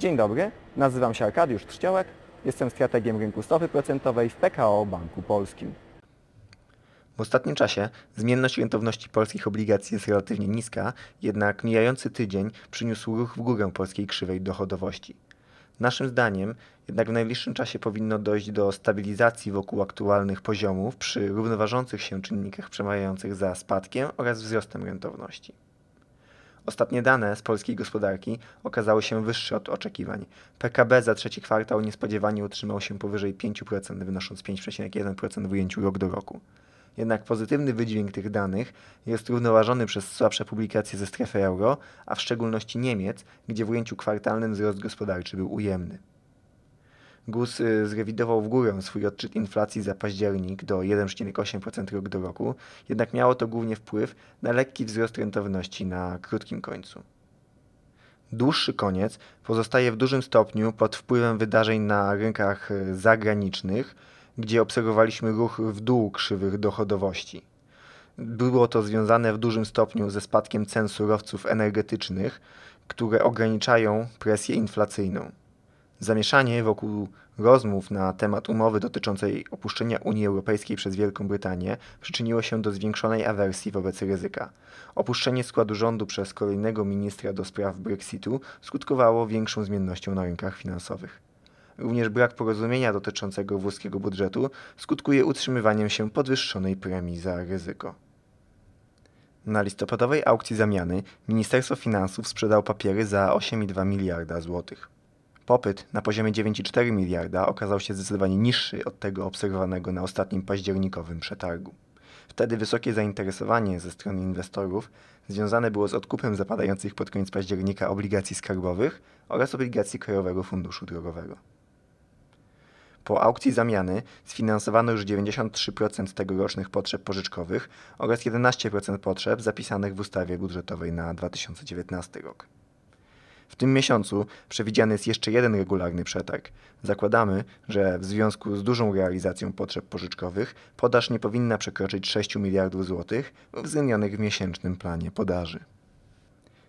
Dzień dobry, nazywam się Arkadiusz Trzciołek, jestem strategiem rynku stopy procentowej w PKO Banku Polskim. W ostatnim czasie zmienność rentowności polskich obligacji jest relatywnie niska, jednak mijający tydzień przyniósł ruch w górę polskiej krzywej dochodowości. Naszym zdaniem jednak w najbliższym czasie powinno dojść do stabilizacji wokół aktualnych poziomów przy równoważących się czynnikach przemawiających za spadkiem oraz wzrostem rentowności. Ostatnie dane z polskiej gospodarki okazały się wyższe od oczekiwań. PKB za trzeci kwartał niespodziewanie utrzymał się powyżej 5%, wynosząc 5,1% w ujęciu rok do roku. Jednak pozytywny wydźwięk tych danych jest równoważony przez słabsze publikacje ze strefy euro, a w szczególności Niemiec, gdzie w ujęciu kwartalnym wzrost gospodarczy był ujemny. GUS y, zrewidował w górę swój odczyt inflacji za październik do 1,8% rok do roku, jednak miało to głównie wpływ na lekki wzrost rentowności na krótkim końcu. Dłuższy koniec pozostaje w dużym stopniu pod wpływem wydarzeń na rynkach y, zagranicznych, gdzie obserwowaliśmy ruch w dół krzywych dochodowości. Było to związane w dużym stopniu ze spadkiem cen surowców energetycznych, które ograniczają presję inflacyjną. Zamieszanie wokół rozmów na temat umowy dotyczącej opuszczenia Unii Europejskiej przez Wielką Brytanię przyczyniło się do zwiększonej awersji wobec ryzyka. Opuszczenie składu rządu przez kolejnego ministra do spraw Brexitu skutkowało większą zmiennością na rynkach finansowych. Również brak porozumienia dotyczącego włoskiego budżetu skutkuje utrzymywaniem się podwyższonej premii za ryzyko. Na listopadowej aukcji zamiany Ministerstwo Finansów sprzedało papiery za 8,2 miliarda złotych. Popyt na poziomie 9,4 miliarda okazał się zdecydowanie niższy od tego obserwowanego na ostatnim październikowym przetargu. Wtedy wysokie zainteresowanie ze strony inwestorów związane było z odkupem zapadających pod koniec października obligacji skarbowych oraz obligacji Krajowego Funduszu Drogowego. Po aukcji zamiany sfinansowano już 93% tegorocznych potrzeb pożyczkowych oraz 11% potrzeb zapisanych w ustawie budżetowej na 2019 rok. W tym miesiącu przewidziany jest jeszcze jeden regularny przetarg. Zakładamy, że w związku z dużą realizacją potrzeb pożyczkowych podaż nie powinna przekroczyć 6 miliardów złotych uwzględnionych w miesięcznym planie podaży.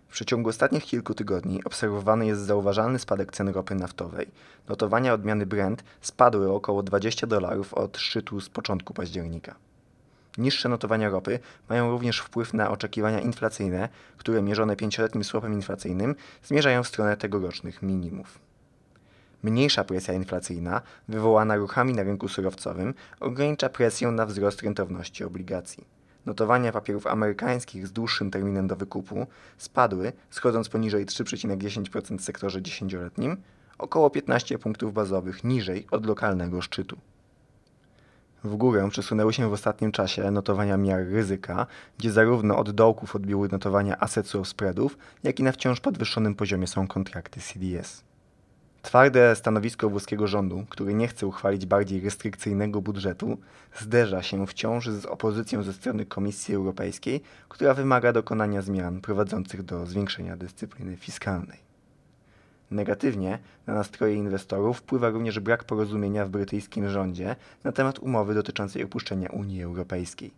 W przeciągu ostatnich kilku tygodni obserwowany jest zauważalny spadek cen ropy naftowej. Notowania odmiany Brent spadły o około 20 dolarów od szczytu z początku października. Niższe notowania ropy mają również wpływ na oczekiwania inflacyjne, które mierzone pięcioletnim słopem inflacyjnym zmierzają w stronę tegorocznych minimów. Mniejsza presja inflacyjna, wywołana ruchami na rynku surowcowym, ogranicza presję na wzrost rentowności obligacji. Notowania papierów amerykańskich z dłuższym terminem do wykupu spadły, schodząc poniżej 3,10% w sektorze 10-letnim, około 15 punktów bazowych niżej od lokalnego szczytu w górę przesunęły się w ostatnim czasie notowania miar ryzyka, gdzie zarówno od dołków odbiły notowania asset spreadów, jak i na wciąż podwyższonym poziomie są kontrakty CDS. Twarde stanowisko włoskiego rządu, który nie chce uchwalić bardziej restrykcyjnego budżetu, zderza się wciąż z opozycją ze strony Komisji Europejskiej, która wymaga dokonania zmian prowadzących do zwiększenia dyscypliny fiskalnej. Negatywnie na nastroje inwestorów wpływa również brak porozumienia w brytyjskim rządzie na temat umowy dotyczącej opuszczenia Unii Europejskiej.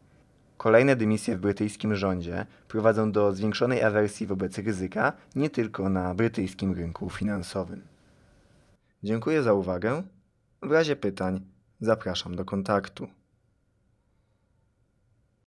Kolejne dymisje w brytyjskim rządzie prowadzą do zwiększonej awersji wobec ryzyka nie tylko na brytyjskim rynku finansowym. Dziękuję za uwagę. W razie pytań zapraszam do kontaktu.